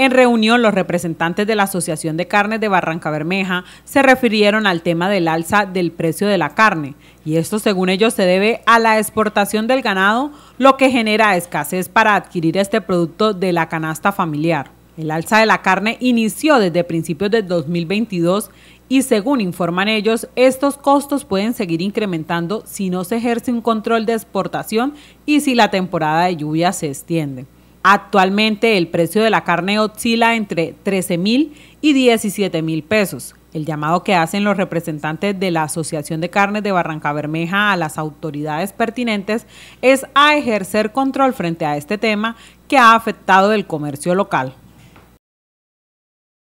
En reunión, los representantes de la Asociación de Carnes de Barranca Bermeja se refirieron al tema del alza del precio de la carne, y esto según ellos se debe a la exportación del ganado, lo que genera escasez para adquirir este producto de la canasta familiar. El alza de la carne inició desde principios de 2022 y según informan ellos, estos costos pueden seguir incrementando si no se ejerce un control de exportación y si la temporada de lluvia se extiende. Actualmente el precio de la carne oscila entre 13 mil y 17 mil pesos. El llamado que hacen los representantes de la Asociación de Carnes de Barranca Bermeja a las autoridades pertinentes es a ejercer control frente a este tema que ha afectado el comercio local.